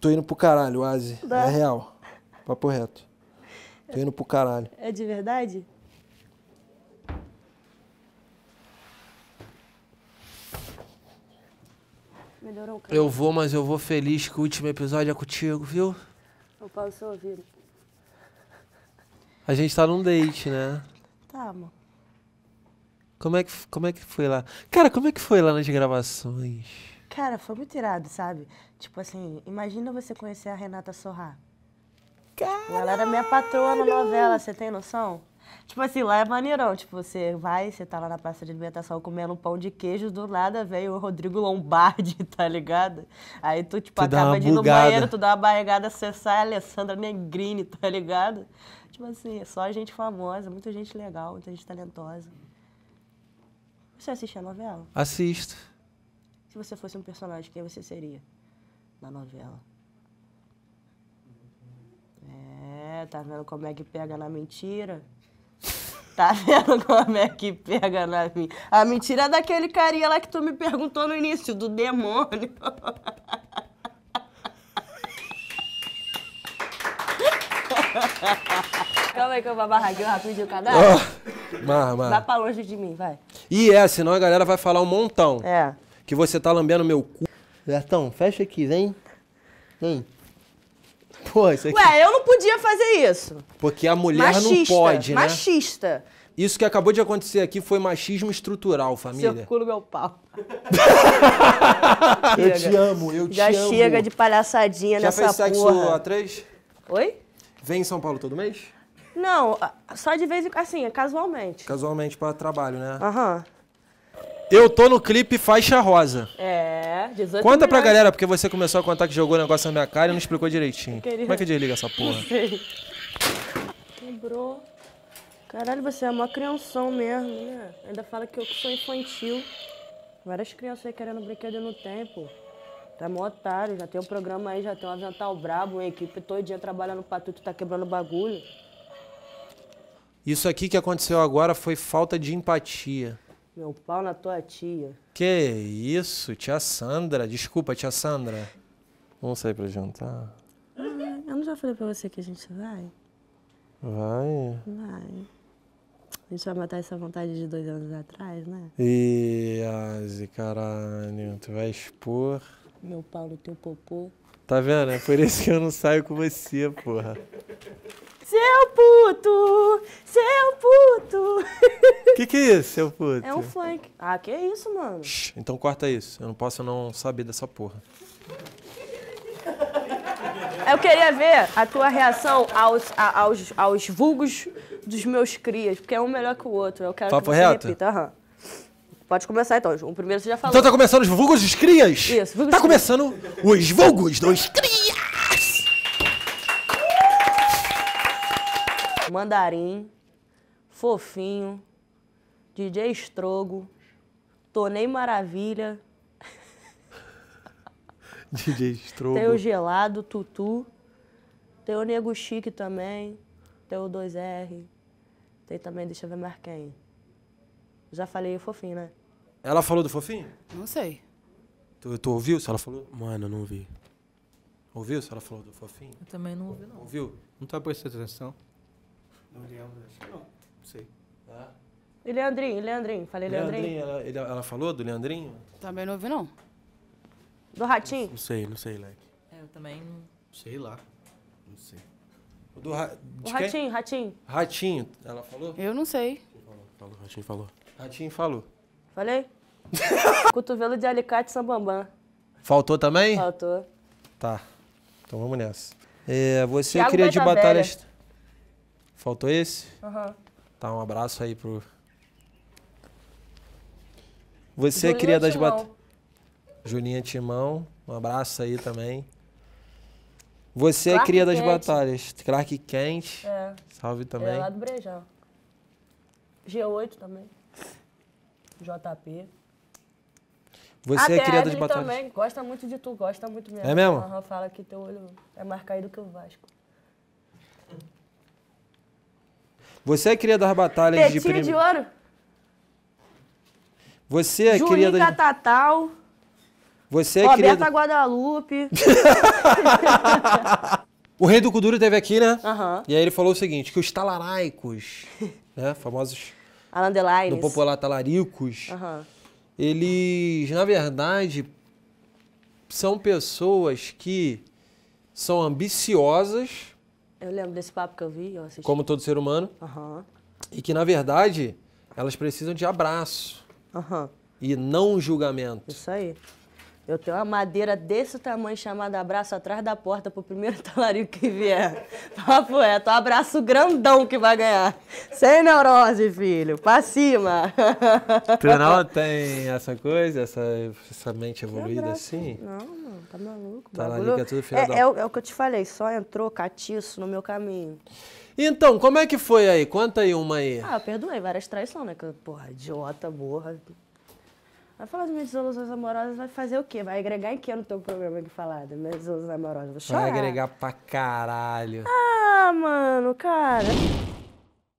Tô indo pro caralho, Aze. É real. Papo reto. Tô indo pro caralho. É de verdade? Melhorou o cara. Eu vou, mas eu vou feliz que o último episódio é contigo, viu? Eu posso ouvir. A gente tá num date, né? Tá, amor. Como é que, como é que foi lá? Cara, como é que foi lá nas gravações? Cara, foi muito irado, sabe? Tipo assim, imagina você conhecer a Renata Sorrá. Caralho! Ela era minha patroa na novela, você tem noção? Tipo assim, lá é maneirão. Tipo, você vai, você tá lá na praça de alimentação comendo um pão de queijo, do nada veio o Rodrigo Lombardi, tá ligado? Aí tu, tipo, tu acaba de ir no banheiro, tu dá uma barrigada, você sai a Alessandra Negrini, tá ligado? Tipo assim, é só gente famosa, muita gente legal, muita gente talentosa. Você assiste a novela? Assisto. Se você fosse um personagem, quem você seria na novela? É, tá vendo como é que pega na mentira? Tá vendo como é que pega na mentira? A mentira é daquele carinha lá que tu me perguntou no início, do demônio. Calma aí que eu vou barrar aqui rapidinho o cadastro. Oh, marra, marra. Vai pra longe de mim, vai. E é, senão a galera vai falar um montão. É que você tá lambendo meu cu. Bertão, fecha aqui, vem. Vem. Pô, isso aqui... Ué, eu não podia fazer isso. Porque a mulher machista, não pode, né? Machista. Isso que acabou de acontecer aqui foi machismo estrutural, família. Circulo meu pau. eu te amo, eu te Já amo. Já chega de palhaçadinha Já nessa porra. Já fez sexo a três? Oi? Vem em São Paulo todo mês? Não, só de vez em assim, casualmente. Casualmente para trabalho, né? Aham. Uhum. Eu tô no clipe Faixa Rosa. É, 18 Conta pra galera, porque você começou a contar que jogou o negócio na minha cara e não explicou direitinho. Querido. Como é que desliga essa porra? Não sei. Quebrou. Caralho, você é uma crianção mesmo, né? Ainda fala que eu sou infantil. Várias crianças aí querendo brinquedo no tempo. Tá mó otário, já tem um programa aí, já tem um avental brabo, a equipe todo dia trabalhando pra tu, tu tá quebrando bagulho. Isso aqui que aconteceu agora foi falta de empatia. Meu pau na tua tia. Que isso, tia Sandra. Desculpa, tia Sandra. Vamos sair pra jantar? Ah, eu não já falei pra você que a gente vai? Vai. Vai. A gente vai matar essa vontade de dois anos atrás, né? Ih, Asi, caralho. Tu vai expor. Meu pau no teu popô. Tá vendo? É por isso que eu não saio com você, porra. Seu puto! Seu puto! O que, que é isso, seu puto? É um funk. Ah, que é isso, mano? Shhh, então corta isso. Eu não posso não saber dessa porra. Eu queria ver a tua reação aos, a, aos, aos vulgos dos meus crias, porque é um melhor que o outro. Eu quero Papo que você reto? repita. Pode começar então, O primeiro você já falou. Então tá começando os vulgos dos crias? Isso, vulgos Tá começando os vulgos dos crias! Mandarim, Fofinho, DJ Estrogo, Tonei Maravilha. DJ Estrogo. Tem o Gelado, Tutu. Tem o Nego Chique também. Tem o 2R. Tem também, deixa eu ver mais quem. Já falei o Fofinho, né? Ela falou do Fofinho? Não sei. Tu, tu ouviu se ela falou? Mano, não ouvi. Ouviu se ela falou do Fofinho? Eu também não ouvi, não. Ouviu? Não tá prestando atenção. Não lembro, acho que não. Não sei. Ah. E Leandrinho, Leandrinho, falei Leandrinho. Leandrinho ela, ela falou do Leandrinho? Também não ouvi, não. Do Ratinho? Não, não sei, não sei, Leque. É, eu também não. Sei lá. Não sei. O do ra... o Ratinho, quem? Ratinho. Ratinho, ela falou? Eu não sei. Falou, Ratinho falou. Ratinho falou. Falei? Cotovelo de alicate sambambam. Faltou também? Faltou. Tá. Então vamos nessa. É, você Thiago queria de batalhas. Faltou esse? Aham. Uhum. Tá, um abraço aí pro. Você é cria das batalhas. Julinha Timão, um abraço aí também. Você Clark cria das Kent. batalhas. Clark Kent. É. Salve é, também. É lá do Brejão. G8 também. JP. Você Até é cria das batalhas. também. Gosta muito de tu, gosta muito mesmo. É mesmo? Uhum, fala que teu olho é mais caído que o Vasco. Você é cria das batalhas Petinho de... Petinho de ouro? Você é Julinho cria das... Catatal. Você é Roberta cria... Guadalupe. o rei do Kuduro teve aqui, né? Uhum. E aí ele falou o seguinte, que os talaraicos, né, famosos... Alandelaines. Do popular talaricos. Uhum. Eles, na verdade, são pessoas que são ambiciosas eu lembro desse papo que eu vi, eu assisti. Como todo ser humano. Uhum. E que, na verdade, elas precisam de abraço. Uhum. E não julgamento. Isso aí. Eu tenho uma madeira desse tamanho chamada abraço atrás da porta pro primeiro talarico que vier. Papo é, tu abraço grandão que vai ganhar. Sem neurose, filho. Pra cima. Tu não tem essa coisa, essa, essa mente evoluída assim? Não, mano, tá maluco. Talarico tá é tudo final. é, da... é, o, é o que eu te falei, só entrou catiço no meu caminho. Então, como é que foi aí? Conta aí uma aí. Ah, eu perdoei várias traições, né? Porra, idiota, borra. Vai falar das minhas desilusões amorosas, vai fazer o quê? Vai agregar em quê no teu programa de falar das minhas desilusões amorosas? Vou chorar. Vai agregar pra caralho. Ah, mano, cara.